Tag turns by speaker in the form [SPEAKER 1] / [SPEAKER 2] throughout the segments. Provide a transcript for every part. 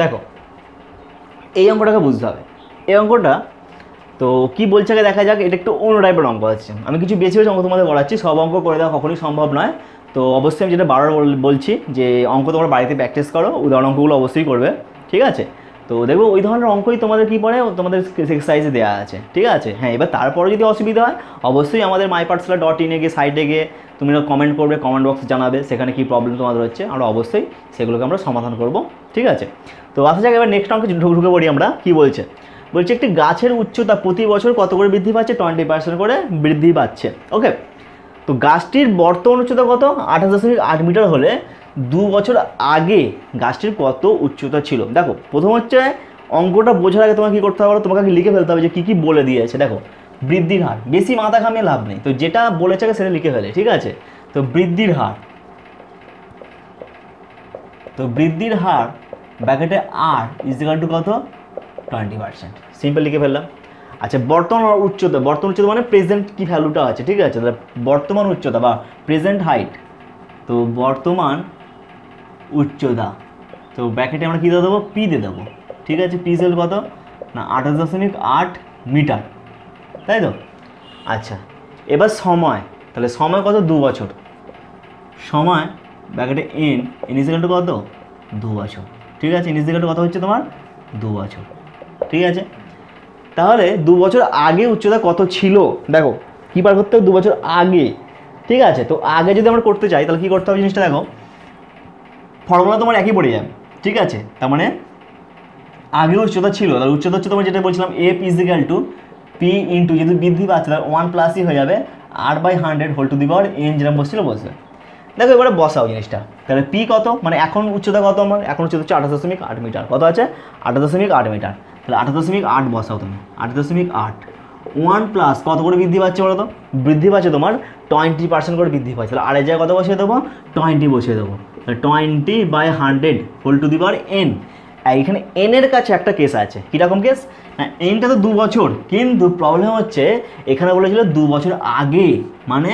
[SPEAKER 1] দেখো এই অঙ্কটাকে বুঝতে হবে এই অঙ্কটা তো কি বলছে আগে দেখা যাক এটা একটু অন্য টাইপের অঙ্ক আছে আমি কিছু বেশি বেছে অঙ্ক তোমাদের বলাচ্ছি সব অঙ্ক করে দেওয়া কখনোই সম্ভব নয় তো অবশ্যই আমি যেটা বারবার বলছি যে অঙ্ক তোমরা বাড়িতে প্র্যাকটিস করো উদাহরণ অঙ্কগুলো অবশ্যই করবে ঠিক আছে তো দেখবো ওই ধরনের অঙ্কই তোমাদের কী পড়ে তোমাদের এক্সারসাইজে দেওয়া আছে ঠিক আছে হ্যাঁ এবার তারপরে যদি অসুবিধা হয় অবশ্যই আমাদের মাই মাইপার্সলা ডট ইনে গিয়ে সাইডে গিয়ে তুমি কমেন্ট করবে কমেন্ট বক্স জানাবে সেখানে কী প্রবলেম তোমাদের হচ্ছে আমরা অবশ্যই সেগুলোকে আমরা সমাধান করব ঠিক আছে তো আসা যাক এবার নেক্সট অঙ্কে ঢুকে পড়ি আমরা কী বলছে বলছে একটি গাছের উচ্চতা প্রতি বছর কত করে বৃদ্ধি পাচ্ছে টোয়েন্টি পার্সেন্ট করে বৃদ্ধি পাচ্ছে ওকে তো গাছটির বর্তমান উচ্চতা কত আঠাশ দশমিক আট মিটার হলে দু বছর আগে গাছটির কত উচ্চতা ছিল দেখো প্রথম হচ্ছে অঙ্কটা বোঝার আগে তোমাকে কী করতে হবে তোমাকে লিখে ফেলতে হবে যে কী কী বলে দিয়েছে দেখো বৃদ্ধির হার বেশি মাথা ঘামিয়ে লাভ নেই তো যেটা বলেছে সেটা লিখে ফেলে ঠিক আছে তো বৃদ্ধির হার তো বৃদ্ধির হার ব্যাকেটে আর ইজিকাল টু কত টোয়েন্টি পার্সেন্ট সিম্পল লিখে ফেললাম আচ্ছা বর্তমান উচ্চতা বর্তমান উচ্চতা মানে প্রেজেন্ট কী ভ্যালুটা আছে ঠিক আছে বর্তমান উচ্চতা বা প্রেজেন্ট হাইট তো বর্তমান উচ্চতা তো ব্যাকেটে আমরা কী দিয়ে দেবো পি দিয়ে দেবো ঠিক আছে পি সেল কত না আঠাশ দশমিক আট মিটার তাই তো আচ্ছা এবার সময় তাহলে সময় কত দু বছর সময় ব্যাকেটে এন ইনিসিকেন্ট কত দু বছর ঠিক আছে ইনিসিকেন্ট কত হচ্ছে তোমার দু বছর ঠিক আছে তাহলে দু বছর আগে উচ্চতা কত ছিল দেখো কী পার করতে হবে দু বছর আগে ঠিক আছে তো আগে যদি আমরা করতে চাই তাহলে কী করতে হবে জিনিসটা দেখো ফর্মুলা তোমার একই পড়ে যাবে ঠিক আছে তার মানে আগে উচ্চতা ছিল তাহলে উচ্চতা হচ্ছে তোমার যেটা বলছিলাম A is equal to P into যেহেতু বৃদ্ধি পাচ্ছে তাহলে ওয়ান প্লাসই হয়ে যাবে আর by hundred whole to the power n যেরকম বসছিল বসবে দেখো এবারে বসাও জিনিসটা তাহলে পি কত মানে এখন উচ্চতা কত আমার এখন উচ্চতা হচ্ছে আঠাশ দশমিক আট মিটার কত আছে আঠাশ দশমিক আট মিটার তাহলে আঠাশ দশমিক আট বসাও তুমি আঠাশ দশমিক আট ওয়ান প্লাস কত করে বৃদ্ধি পাচ্ছে বলো তো বৃদ্ধি পাচ্ছে তোমার টোয়েন্টি পার্সেন্ট করে বৃদ্ধি পাচ্ছে তাহলে আড়াই জায়গায় কত বসিয়ে দেবো টোয়েন্টি বসিয়ে দেবো twenty by hundred whole to the power n এইখানে এনের কাছে একটা কেস আছে কীরকম কেস হ্যাঁ এনটা তো দু বছর কিন্তু প্রবলেম হচ্ছে এখানে বলেছিল দু বছর আগে মানে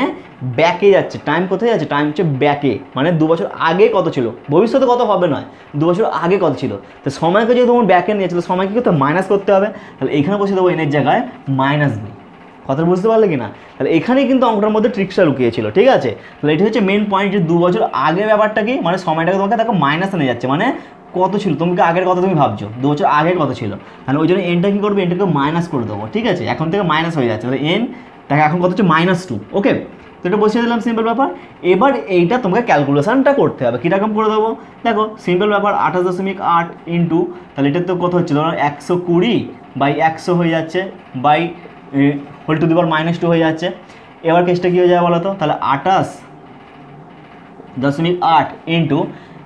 [SPEAKER 1] ব্যাকে যাচ্ছে টাইম কোথায় যাচ্ছে টাইম হচ্ছে ব্যাকে মানে দু বছর আগে কত ছিল ভবিষ্যতে কত হবে নয় দু বছর আগে কত ছিল তো সময়কে যদি তোমার ব্যাকে নিয়েছিল সময়কে তো মাইনাস করতে হবে তাহলে এখানে বসে দেবো এনের জায়গায় মাইনাস নেই কথাটা বুঝতে পারলে কি না তাহলে এখানেই কিন্তু অঙ্কটার মধ্যে ট্রিক্সটা লুকিয়েছিল ঠিক আছে তাহলে এটি হচ্ছে মেন পয়েন্ট যে দু বছর আগে ব্যাপারটা কি মানে সময়টাকে তোমাকে তাকে মাইনাসে নিয়ে যাচ্ছে মানে কত ছিল তোমাকে আগের কথা তুমি ভাবছো দু বছর আগের কত ছিল তাহলে ওই জন্য এনটা কী করবে এনটাকে মাইনাস করে দেবো ঠিক আছে এখন থেকে মাইনাস হয়ে যাচ্ছে তাহলে এন তাকে এখন কত হচ্ছে মাইনাস টু ওকে তো এটা বসিয়ে দিলাম সিম্পল ব্যাপার এবার এইটা তোমাকে ক্যালকুলেশানটা করতে হবে কীরকম করে দেবো দেখো সিম্পল ব্যাপার আঠাশ দশমিক আট ইন্টু তাহলে এটা তো কত হচ্ছে ধরো একশো কুড়ি বাই একশো হয়ে যাচ্ছে by whole to the power minus two হয়ে যাচ্ছে এবার কেসটা কী হয়ে যায় বলো তো তাহলে আঠাশ দশমিক আট ইন্টু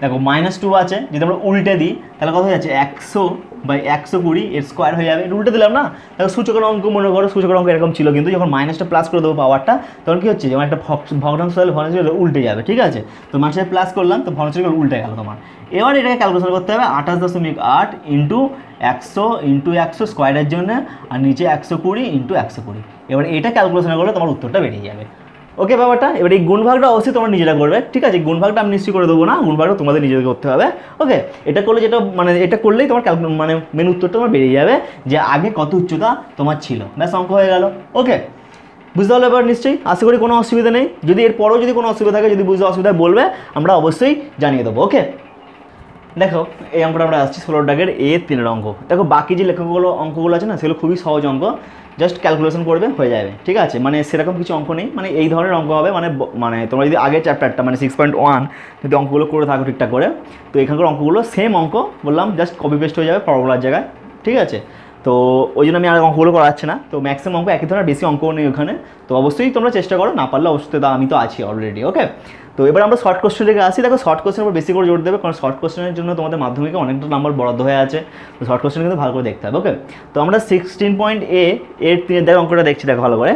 [SPEAKER 1] দেখো মাইনাস টু আছে যদি আমরা উল্টে দিই তাহলে কত হয়ে যাচ্ছে একশো বাই একশো কুড়ি এর স্কোয়ার হয়ে যাবে রুলটা দিলাম না দেখো সূচকের অঙ্ক মনে করো সূচকের অঙ্ক এরকম ছিল কিন্তু যখন মাইনাসটা প্লাস করে দেবো পাওয়ারটা তখন কী হচ্ছে যেমন একটা ভগ্নাংশ তাহলে ভগ্নাংশ উল্টে যাবে ঠিক আছে তো মানুষের প্লাস করলাম তো ভগ্নাংশ উল্টে গেল তোমার এবার এটাকে ক্যালকুলেশন করতে হবে আঠাশ দশমিক আট ইন্টু একশো ইন্টু একশো স্কোয়ারের জন্য আর নিচে একশো কুড়ি ইন্টু একশো কুড়ি এবার এটা ক্যালকুলেশন করলে তোমার উত্তরটা বেরিয়ে যাবে ওকে ব্যাপারটা এবার এই গুণভাগটা অবশ্যই তোমরা নিজেরা করবে ঠিক আছে গুণভাগটা আমি নিশ্চয়ই করে দেবো না গুণভাগটা তোমাদের নিজেদের করতে হবে ওকে এটা করলে যেটা মানে এটা করলেই তোমার মানে মেন উত্তরটা তোমার বেরিয়ে যাবে যে আগে কত উচ্চতা তোমার ছিল ব্যাস অঙ্ক হয়ে গেল ওকে বুঝতে পারলো এবার নিশ্চয়ই আশা করি কোনো অসুবিধা নেই যদি এরপরও যদি কোনো অসুবিধা থাকে যদি বুঝতে অসুবিধা বলবে আমরা অবশ্যই জানিয়ে দেবো ওকে দেখো এই অঙ্কটা আমরা আসছি ষোলো ডাগের এ তিনের অঙ্ক দেখো বাকি যে লেখকগুলো অঙ্কগুলো আছে না সেগুলো খুবই সহজ অঙ্ক জাস্ট ক্যালকুলেশন করবে হয়ে যাবে ঠিক আছে মানে সেরকম কিছু অঙ্ক নেই মানে এই ধরনের অঙ্ক হবে মানে মানে তোমরা যদি আগের চ্যাপ্টারটা মানে সিক্স পয়েন্ট ওয়ান যদি অঙ্কগুলো করে থাকো ঠিকঠাক করে তো এখানকার অঙ্কগুলো সেম অঙ্ক বললাম জাস্ট কপি পেস্ট হয়ে যাবে ফর্মুলার জায়গায় ঠিক আছে তো ওই জন্য আমি আর অঙ্কগুলো করাচ্ছি না তো ম্যাক্সিমাম অঙ্ক একই ধরনের বেশি অঙ্ক নেই ওখানে তো অবশ্যই তোমরা চেষ্টা করো না পারলে অবশ্যই দা আমি তো আছি অলরেডি ওকে তো এবার আমরা শর্ট কোশ্চেন থেকে আসি দেখো শর্ট কোশ্চেন উপর বেশি করে জোর দেবে কারণ শর্ট কোশ্চেনের জন্য তোমাদের মাধ্যমিকে অনেকটা নাম্বার বরাদ্দ হয়ে আছে তো শর্ট কোশ্চেন কিন্তু ভালো করে দেখতে হবে ওকে তো আমরা সিক্সটিন পয়েন্ট এ এর তিনের দেখো অঙ্কটা দেখছি দেখো ভালো করে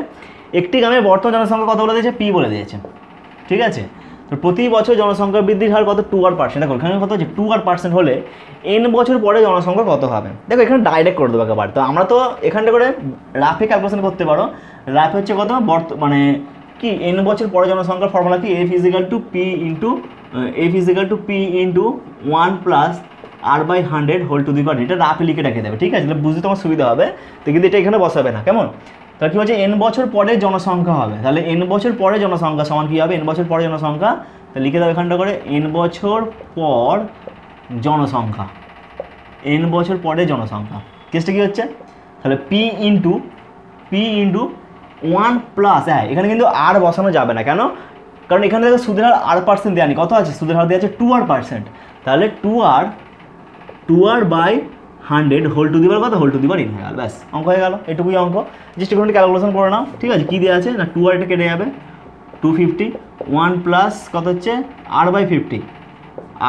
[SPEAKER 1] একটি গ্রামের বর্তমান জনসংখ্যা কত বলে দিয়েছে পি বলে দিয়েছে ঠিক আছে তো প্রতি বছর জনসংখ্যা বৃদ্ধির হার কত টু আর পার্সেন্ট দেখো এখানে কত হচ্ছে টু আর পার্সেন্ট হলে এন বছর পরে জনসংখ্যা কত হবে দেখো এখানে ডাইরেক্ট করে দেবো একবার তো আমরা তো এখানটা করে রাফে ক্যালকুলেশন করতে পারো রাফে হচ্ছে কত বর্ত মানে কি এন বছর পরে জনসংখ্যার ফর্মুলা কি F is equal to P into F is equal to P into one plus r by hundred whole to the power এটা রাফ লিখে রেখে দেবে ঠিক আছে বুঝতে তোমার সুবিধা হবে তো কিন্তু এটা এখানে বসাবে না কেমন তাহলে কী হচ্ছে এন বছর পরে জনসংখ্যা হবে তাহলে এন বছর পরে জনসংখ্যা সমান কী হবে এন বছর পরে জনসংখ্যা তাহলে লিখে দেবে এখানটা করে এন বছর পর জনসংখ্যা এন বছর পরে জনসংখ্যা কেসটা কী হচ্ছে তাহলে P into P into one plus হ্যাঁ এখানে কিন্তু আর বসানো যাবে না কেন কারণ এখানে দেখো সুদের হার আর পার্সেন্ট দেওয়া কত আছে সুদের হার দেওয়া আছে টু আর পার্সেন্ট তাহলে two r two r by hundred whole to the power কত হোল টু দিবার ইন হয়ে গেল ব্যাস অঙ্ক হয়ে গেল এটুকুই অঙ্ক জাস্ট এখন ক্যালকুলেশন করে নাও ঠিক আছে কী দেওয়া আছে না টু আর এটা কেটে যাবে টু ফিফটি ওয়ান প্লাস কত হচ্ছে r by fifty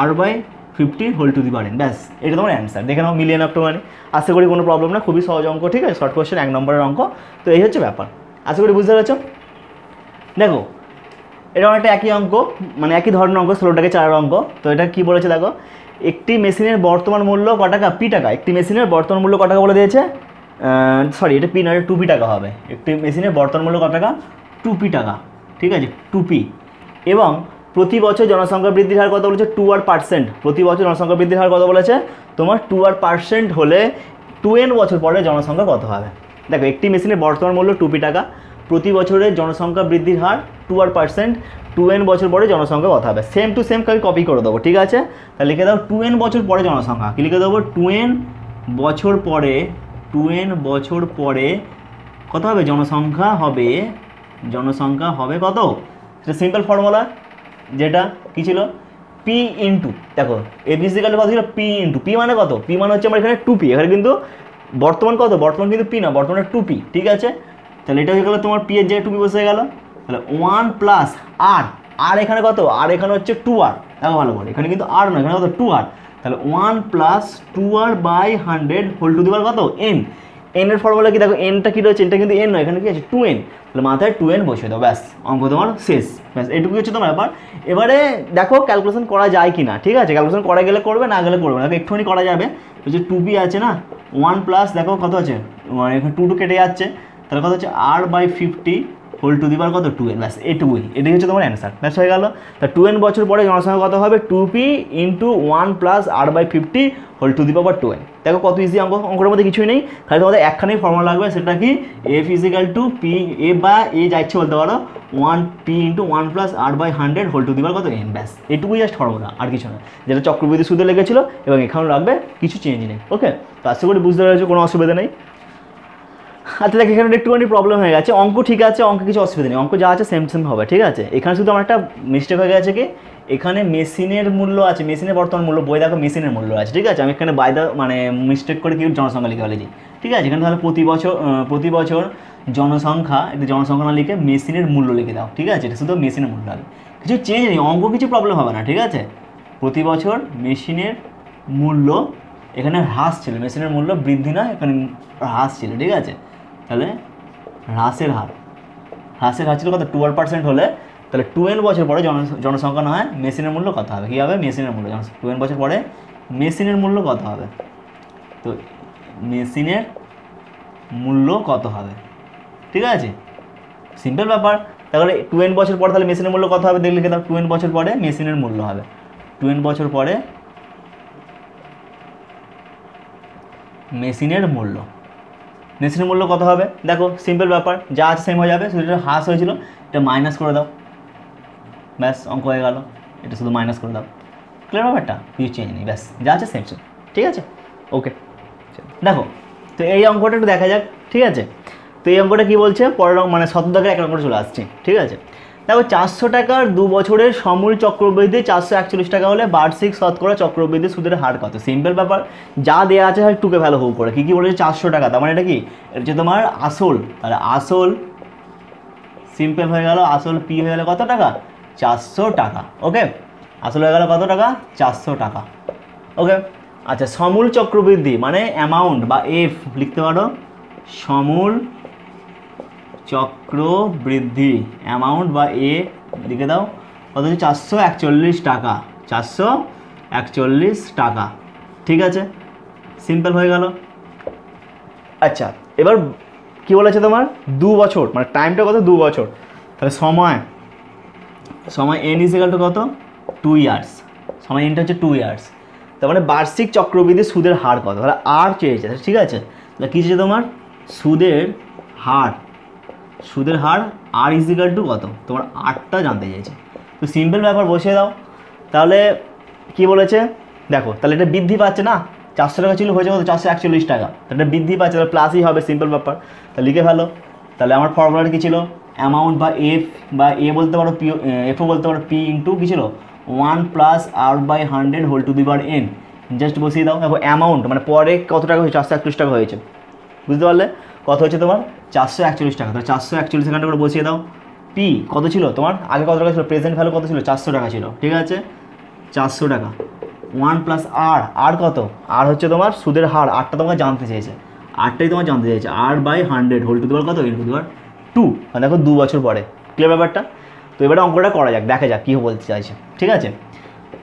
[SPEAKER 1] r by fifty whole to the পারেন ব্যাস এটা তোমার অ্যান্সার দেখে নাও মিলিয়ন অক্টোমানি আশা করি কোনো প্রবলেম না খুবই সহজ অঙ্ক ঠিক আছে শর্ট কোয়েশ্চেন এক নম্বরের অঙ্ক তো এই হচ্ছে ব্যাপার আশা করি বুঝতে পেরেছ দেখো এটা অনেকটা একই অঙ্ক মানে একই ধরনের অঙ্ক ষোলোটাকে চার অঙ্ক তো এটা কি বলেছে দেখো একটি মেশিনের বর্তমান মূল্য ক টাকা পি টাকা একটি মেশিনের বর্তমান মূল্য ক টাকা বলে দিয়েছে সরি এটা পি নয় টুপি টাকা হবে একটি মেশিনের বর্তমান মূল্য ক টাকা টুপি টাকা ঠিক আছে টুপি এবং প্রতি বছর জনসংখ্যা বৃদ্ধির হার কত বলেছে টু আর পার্সেন্ট প্রতি বছর জনসংখ্যা বৃদ্ধির হার কত বলেছে তোমার টু আর পার্সেন্ট হলে টু এন বছর পরে জনসংখ্যা কত হবে দেখো একটি মেশিনের বর্তমান মূল্য টুপি টাকা প্রতি বছরের জনসংখ্যা বৃদ্ধির হার two r percent two n বছর পরে জনসংখ্যা কথা হবে সেম টু সেম কালি কপি করে দেবো ঠিক আছে তাহলে লিখে দাও টু এন বছর পরে জনসংখ্যা কি লিখে দেবো টু এন বছর পরে টু এন বছর পরে কত হবে জনসংখ্যা হবে জনসংখ্যা হবে কত সেটা সিম্পল ফর্মুলা যেটা কী ছিল পি ইন্টু দেখো এবিসি কালে কত ছিল পি ইন্টু পি মানে কত পি মানে হচ্ছে আমার এখানে টু পি এখানে কিন্তু বর্তমান কত বর্তমান কিন্তু পি না বর্তমানে টু পি ঠিক আছে তাহলে এটা হয়ে গেলো তোমার পি এর জায়গায় টু বসে গেলো তাহলে ওয়ান প্লাস আর আর এখানে কত আর এখানে হচ্ছে টু আর দেখো ভালো করে এখানে কিন্তু আর নয় এখানে কত টু আর তাহলে one plus two r by hundred whole to the power কত এন এন এর ফর্মুলা কি দেখো এনটা কী রয়েছে এনটা কিন্তু এন নয় এখানে কি আছে টু এন তাহলে মাথায় টু এন বসে দাও ব্যাস অঙ্ক তোমার শেষ ব্যাস এটুকুই হচ্ছে তোমার ব্যাপার এবারে দেখো ক্যালকুলেশন করা যায় কি না ঠিক আছে ক্যালকুলেশন করা গেলে করবে না গেলে করবে না একটুখানি করা যাবে ওই যে টু আছে না ওয়ান প্লাস দেখো কত আছে মানে এখানে টু টু কেটে যাচ্ছে তাহলে কত হচ্ছে r by fifty whole to the power কত টু এন ব্যাস এটুকুই এটাই হচ্ছে তোমার অ্যান্সার ব্যাস হয়ে গেল তা টু এন বছর পরে জনসংখ্যা কত হবে two P into one plus r by fifty whole to দিবা বা টু এন দেখো কত ইজি অঙ্ক অঙ্কের মধ্যে কিছুই নেই খালি তোমাদের একখানেই ফর্মুলা লাগবে সেটা কি A is equal to P A বা এ যাচ্ছে বলতে পারো one P into one plus r by hundred whole to the power কত এন ব্যাস এটুকুই জাস্ট ফর্মুলা আর কিছু না যেটা চক্রবৃদ্ধি সুদে লেগেছিলো এবং এখানেও লাগবে কিছু চেঞ্জ নেই ওকে তো আশা করি বুঝতে পেরেছো কোনো অসুবিধা নেই আচ্ছা দেখ এখানে একটুখানি প্রবলেম হয়ে গেছে অঙ্ক ঠিক আছে অঙ্কে কিছু অসুবিধা নেই অঙ্ক যা আছে সেম সেম হবে ঠিক আছে এখানে শুধু আমার একটা মিস্টেক হয়ে গেছে কি এখানে মেশিনের মূল্য আছে মেশিনের বর্তমান মূল্য বই দেখো মেশিনের মূল্য আছে ঠিক আছে আমি এখানে বাইদা মানে মিস্টেক করে কেউ জনসংখ্যা লিখে ফেলেছি ঠিক আছে এখানে তাহলে প্রতি বছর প্রতি বছর জনসংখ্যা এটা জনসংখ্যা না লিখে মেশিনের মূল্য লিখে দাও ঠিক আছে এটা শুধু মেশিনের মূল্য হবে কিছু চেঞ্জ নেই অঙ্ক কিছু প্রবলেম হবে না ঠিক আছে প্রতি বছর মেশিনের মূল্য এখানে হ্রাস ছিল মেশিনের মূল্য বৃদ্ধি না এখানে হ্রাস ছিল ঠিক আছে তাহলে হ্রাসের হার হ্রাসের হার ছিল কত টুয়েলভ পার্সেন্ট হলে তাহলে টুয়েলভ বছর পরে জন জনসংখ্যা না হয় মেশিনের মূল্য কত হবে কী হবে মেশিনের মূল্য টুয়েলভ বছর পরে মেশিনের মূল্য কত হবে তো মেশিনের মূল্য কত হবে ঠিক আছে সিম্পল ব্যাপার তাহলে টুয়েলভ বছর পরে তাহলে মেশিনের মূল্য কত হবে দেখলে কিন্তু টুয়েলভ বছর পরে মেশিনের মূল্য হবে টুয়েলভ বছর পরে মেশিনের মূল্য নিশ্চিত মূল্য কত হবে দেখো সিম্পল ব্যাপার যা আছে সেম হয়ে যাবে শুধু যেটা হ্রাস হয়েছিল এটা মাইনাস করে দাও ব্যাস অঙ্ক হয়ে গেল এটা শুধু মাইনাস করে দাও ক্লিয়ার ব্যাপারটা কিছু চেঞ্জ নেই ব্যাস যা আছে সেম সেম ঠিক আছে ওকে দেখো তো এই অঙ্কটা একটু দেখা যাক ঠিক আছে তো এই অঙ্কটা কী বলছে পরের মানে সতেরো দাগের এক অঙ্কটা চলে আসছে ঠিক আছে দেখো চারশো টাকার দু বছরের সমূল চক্রবৃদ্ধি চারশো একচল্লিশ টাকা হলে বার্ষিক শতকরা চক্রবৃদ্ধি সুদের হার কত সিম্পল ব্যাপার যা দেওয়া আছে হয় টুকে ভ্যালু হু করে কী কী বলেছে চারশো টাকা তার মানে এটা কি এটা হচ্ছে তোমার আসল তাহলে আসল সিম্পল হয়ে গেল আসল পি হয়ে গেল কত টাকা চারশো টাকা ওকে আসল হয়ে গেল কত টাকা চারশো টাকা ওকে আচ্ছা সমূল চক্রবৃদ্ধি মানে অ্যামাউন্ট বা এফ লিখতে পারো সমূল চক্রবৃদ্ধি অ্যামাউন্ট বা এ লিখে দাও কত হচ্ছে চারশো একচল্লিশ টাকা চারশো একচল্লিশ টাকা ঠিক আছে সিম্পল হয়ে গেল আচ্ছা এবার কি বলেছে তোমার দু বছর মানে টাইমটা কত দু বছর তাহলে সময় সময় এন ইসেকালটা কত টু ইয়ার্স সময় এনটা হচ্ছে টু ইয়ার্স তার মানে বার্ষিক চক্রবৃদ্ধি সুদের হার কত তাহলে আর চেয়েছে ঠিক আছে তাহলে কী চেয়েছে তোমার সুদের হার সুদের হার আর ইজিকাল টু কত তোমার আটটা জানতে চাইছে তো সিম্পল ব্যাপার বসিয়ে দাও তাহলে কি বলেছে দেখো তাহলে এটা বৃদ্ধি পাচ্ছে না চারশো টাকা ছিল হয়েছে কত চারশো একচল্লিশ টাকা তাহলে এটা বৃদ্ধি পাচ্ছে তাহলে প্লাসই হবে সিম্পল ব্যাপার তাহলে লিখে ভালো তাহলে আমার ফর্মুলাটা কী ছিল অ্যামাউন্ট বা এফ বা এ বলতে পারো পি এফও বলতে পারো পি ইন্টু কী ছিল one plus r by hundred whole to the power n just বসিয়ে দাও দেখো অ্যামাউন্ট মানে পরে কত টাকা হয়েছে চারশো একত্রিশ টাকা হয়েছে বুঝতে পারলে কত হচ্ছে তোমার চারশো একচল্লিশ টাকা তাহলে চারশো একচল্লিশ এখানটা করে বসিয়ে দাও পি কত ছিল তোমার আগে কত টাকা ছিল প্রেজেন্ট ভ্যালু কত ছিল চারশো টাকা ছিল ঠিক আছে চারশো টাকা ওয়ান প্লাস আর আর কত আর হচ্ছে তোমার সুদের হার আটটা তোমাকে জানতে চেয়েছে আটটাই তোমার জানতে চাইছে r by hundred whole to দেওয়ার কত ইন টু দেওয়ার টু মানে দেখো দু বছর পরে ক্লিয়ার ব্যাপারটা তো এবারে অঙ্কটা করা যাক দেখা যাক কী বলতে চাইছে ঠিক আছে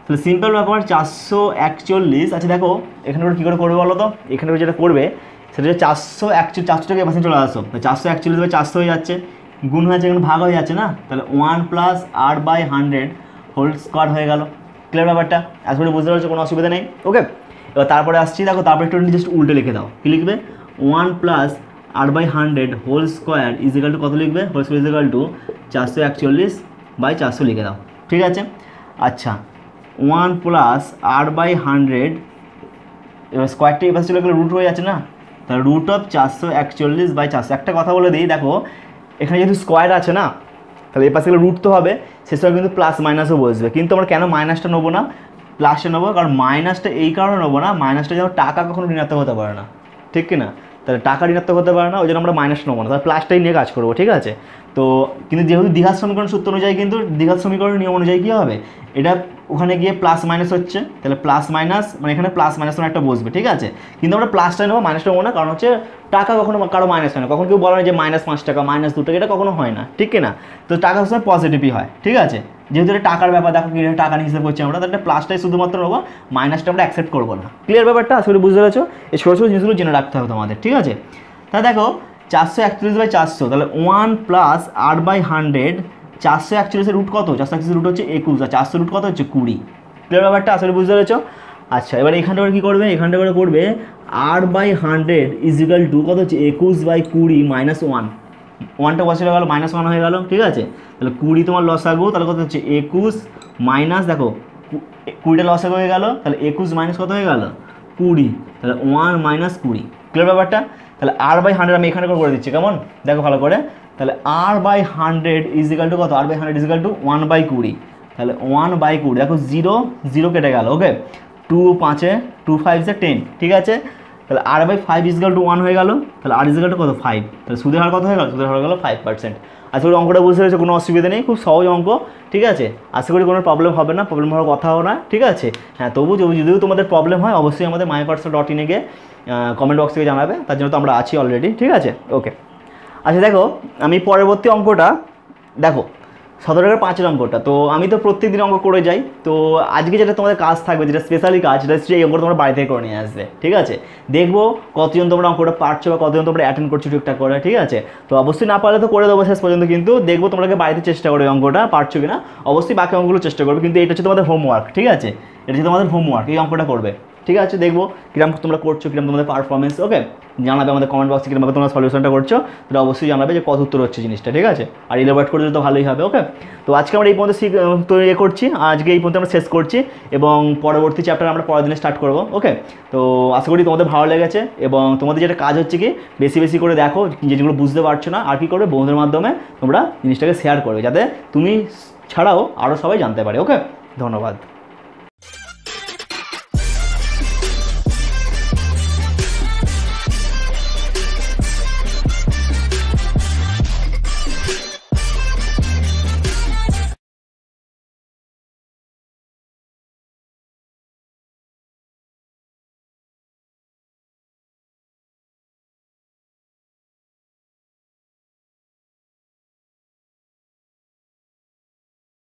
[SPEAKER 1] তাহলে সিম্পল ব্যাপার চারশো একচল্লিশ আচ্ছা দেখো এখানে করে কী করে করবে বলো তো এখানে যেটা করবে সেটা হচ্ছে চারশো একচল্লিশ চারশো টাকা পার্সেন্ট চলে আসো চারশো একচল্লিশ বাই চারশো হয়ে যাচ্ছে গুণ হয়েছে এখানে ভাগ হয়ে যাচ্ছে না তাহলে one plus r by hundred whole square হয়ে গেল ক্লিয়ার ব্যাপারটা আসলে বুঝতে পারছো কোনো অসুবিধা নেই ওকে এবার তারপরে আসছি দেখো তারপরে একটু জাস্ট উল্টে লিখে দাও কী লিখবে one plus r by hundred whole square is equal to কত লিখবে হোল স্কোয়ার ইজিক্যাল টু চারশো একচল্লিশ বাই চারশো লিখে দাও ঠিক আছে আচ্ছা one plus r by hundred এবার স্কোয়ারটা এবার ছিল রুট হয়ে যাচ্ছে না তা রুট অফ চারশো একচল্লিশ বাই চারশো একটা কথা বলে দিই দেখো এখানে যেহেতু স্কোয়ার আছে না তাহলে এই পাশে গেলে রুট তো হবে সেসব কিন্তু প্লাস মাইনাসও বসবে কিন্তু আমরা কেন মাইনাসটা নেবো না প্লাসটা নেবো কারণ মাইনাসটা এই কারণে নেবো না মাইনাসটা যেন টাকা কখনো ঋণাত্মক হতে পারে না ঠিক কি না তাহলে টাকা ঋণাত্মক হতে পারে না ওই জন্য আমরা মাইনাস নেবো না তাহলে প্লাসটাই নিয়ে কাজ করবো ঠিক আছে তো কিন্তু যেহেতু দীঘার সমীকরণ সূত্র অনুযায়ী কিন্তু দীঘার সমীকরণ নিয়ম অনুযায়ী কী হবে এটা ওখানে গিয়ে প্লাস মাইনাস হচ্ছে তাহলে প্লাস মাইনাস মানে এখানে প্লাস মাইনাস মানে একটা বসবে ঠিক আছে কিন্তু আমরা প্লাসটা নেবো মাইনাসটা নেবো না কারণ হচ্ছে টাকা কখনো কারো মাইনাস হয় না কখন কেউ বলে না যে মাইনাস পাঁচ টাকা মাইনাস দু টাকা এটা কখনো হয় না ঠিক না তো টাকা সবসময় পজিটিভই হয় ঠিক আছে যেহেতু এটা টাকার ব্যাপার দেখো কিভাবে টাকা নিয়ে হিসেবে করছি আমরা তাহলে প্লাসটাই শুধুমাত্র নেবো মাইনাসটা আমরা অ্যাকসেপ্ট করবো না ক্লিয়ার ব্যাপারটা আসলে বুঝতে পেরেছো এই ছোটো ছোটো জিনিসগুলো জেনে রাখতে হবে তোমাদের ঠিক আছে তা দেখো চারশো একচল্লিশ বাই চারশো তাহলে one plus r by hundred চারশো একচল্লিশের রুট কত চারশো একচল্লিশের রুট হচ্ছে একুশ আর চারশো রুট কত হচ্ছে কুড়ি ক্লিয়ার ব্যাপারটা আসলে বুঝতে পেরেছ আচ্ছা এবার এখানটা করে কী করবে এখানটা করে করবে r by hundred is equal to কত হচ্ছে একুশ বাই কুড়ি মাইনাস ওয়ান ওয়ানটা বসে গেল মাইনাস ওয়ান হয়ে গেল ঠিক আছে তাহলে কুড়ি তোমার লস লাগবো তাহলে কত হচ্ছে একুশ মাইনাস দেখো কুড়িটা লস হয়ে গেল তাহলে একুশ মাইনাস কত হয়ে গেল কুড়ি তাহলে ওয়ান মাইনাস কুড়ি ক্লিয়ার ব্যাপারটা তাহলে আর বাই হান্ড্রেড আমি এখানে করে দিচ্ছি কেমন দেখো ভালো করে তাহলে r by hundred is equal to কত r by hundred is equal to one by কুড়ি তাহলে ওয়ান বাই কুড়ি দেখো জিরো জিরো কেটে গেল ওকে টু পাঁচে টু ফাইভ সে টেন ঠিক আছে তাহলে r by five is equal to one হয়ে গেল তাহলে আর ইজিক্যাল টু কত ফাইভ তাহলে সুদের হার কত হয়ে গেল সুদের হার হয়ে গেল ফাইভ পার্সেন্ট আশা করি অঙ্কটা বুঝতে পেরেছে কোনো অসুবিধা নেই খুব সহজ অঙ্ক ঠিক আছে আশা করি কোনো প্রবলেম হবে না প্রবলেম হওয়ার কথাও না ঠিক আছে হ্যাঁ তবু যদিও তোমাদের প্রবলেম হয় অবশ্যই আমাদের মাই পার্সেল ডট ইনে গিয়ে কমেন্ট বক্স থেকে জানাবে তার জন্য তো আমরা আছি অলরেডি ঠিক আছে ওকে আচ্ছা দেখো আমি পরবর্তী অঙ্কটা দেখো সতেরো টাকার পাঁচের অঙ্কটা তো আমি তো প্রত্যেকদিন অঙ্ক করে যাই তো আজকে যেটা তোমাদের কাজ থাকবে যেটা স্পেশালি কাজ সেটা হচ্ছে এই অঙ্কটা তোমরা বাড়ি থেকে করে নিয়ে আসবে ঠিক আছে দেখবো কতজন তোমরা অঙ্কটা পারছো বা কতজন তোমরা অ্যাটেন্ড করছো ঠিকঠাক করে ঠিক আছে তো অবশ্যই না পারলে তো করে দেবো শেষ পর্যন্ত কিন্তু দেখবো তোমাকে বাড়িতে চেষ্টা করবে অঙ্কটা পারছো কিনা অবশ্যই বাকি অঙ্কগুলো চেষ্টা করবে কিন্তু এটা হচ্ছে তোমাদের হোমওয়ার্ক ঠিক আছে এটা হচ্ছে তোমাদের হোমওয়ার্ক এই অঙ্কটা করবে ঠিক আছে দেখবো কিরম তোমরা করছো কিরম তোমাদের পারফরমেন্স ওকে জানাবে আমাদের কমেন্ট বক্সে কিরমভাবে তোমরা সলিউশনটা করছো তোমরা অবশ্যই জানাবে যে কত উত্তর হচ্ছে জিনিসটা ঠিক আছে আর ইলেবরেট করে তো ভালোই হবে ওকে তো আজকে আমরা এই পর্যন্ত তৈরি ইয়ে করছি আজকে এই পর্যন্ত আমরা শেষ করছি এবং পরবর্তী চ্যাপ্টার আমরা পরের দিনে স্টার্ট করবো ওকে তো আশা করি তোমাদের ভালো লেগেছে এবং তোমাদের যেটা কাজ হচ্ছে কি বেশি বেশি করে দেখো যেগুলো বুঝতে পারছো না আর কি করবে বন্ধুদের মাধ্যমে তোমরা জিনিসটাকে শেয়ার করবে যাতে তুমি ছাড়াও আরও সবাই জানতে পারে ওকে ধন্যবাদ